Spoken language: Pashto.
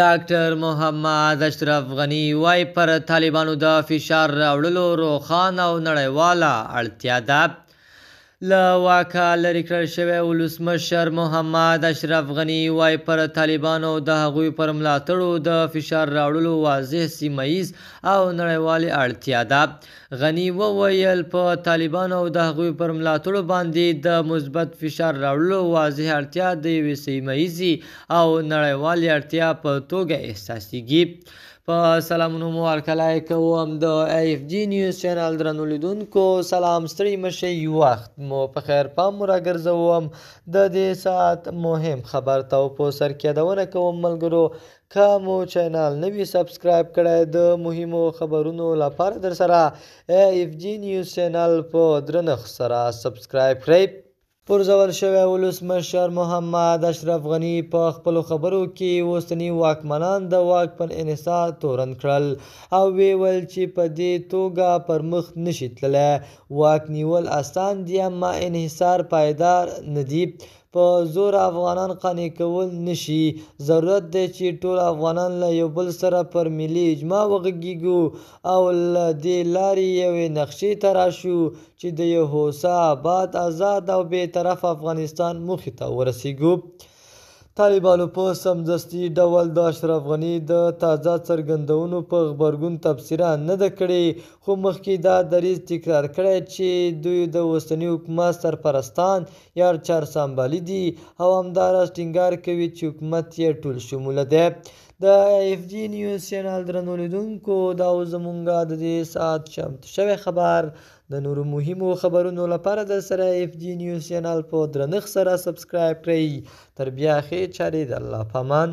ډاکټر محمد اشرف غنی وای پر طالبانو د فشار راوړلو روخان او نړیواله اړتیا ده له واکه لرې کړل شوی ولسمشر محمد اشرف غنی وای پر طالبانو د هغوی پر ملاتړو د فشار راوړلو واضح سیمه ایز او نړیوالې اړتیا ده غنی وویل په طالبانو د هغوی پر ملاتړو باندې د مثبت فشار راوړلو واضح اړتیا د یوې سیمه ایزې او نړیوالې اړتیا په توګه احساسیږي په سلامونو مو هرکلی کوم د ایف جی نیوز چینل درنو لیدونکو سلام ستړي مشي یو وخت مو په خیر پام را ګرځوم د دې ساعت مهم خبر ته په سر کې دونه کوم ملګرو که مو چینل نوی سبسکرایب کړی د مهمو خبرونو لپاره در سره ایف جی نیوز چینل په درنښت سره سبسکرایب کړئ پرځول شوی ولسمشر محمد اشرف غنی په خپل خبرو کې وستنی واکمنان د واک پر انحصار تورن کړل او ویل چې په دې توګه پر مخ نشي تللی واک نیول اسان دي اما انحصار پایدار ندی په زور افغانان قانع کول نشي ضرورت دی چې ټول افغانان له یو بل سره پر ملي اجماع وغږیږو او له دې لارې یوې نقشې ته راشو چې د یو هوسا آباد آزاد او بې طرف افغانستان موخې ته ورسیږو طالبانو په سمدستي ډول د اشرف غني د تازه څرګندونو په غبرګون تبصره نه ده کړې خو مخکې دا دریځ تکرار کړی چې دوی د اوسني حکومت سرپرستان یا چارسانبالي دي او همداراز ټینګار کوي چې حکومت یې ټول شموله دی د اف جی نیوز چینل درنولیدونکو دا زمونږه د دې ساعت چمتو شوی خبر د نورو مهمو خبرونو لپاره د سره اف جی نیوز چینل په درنښت سره سبسکرایب کړئ تر بیا ښې چارې د الله پامان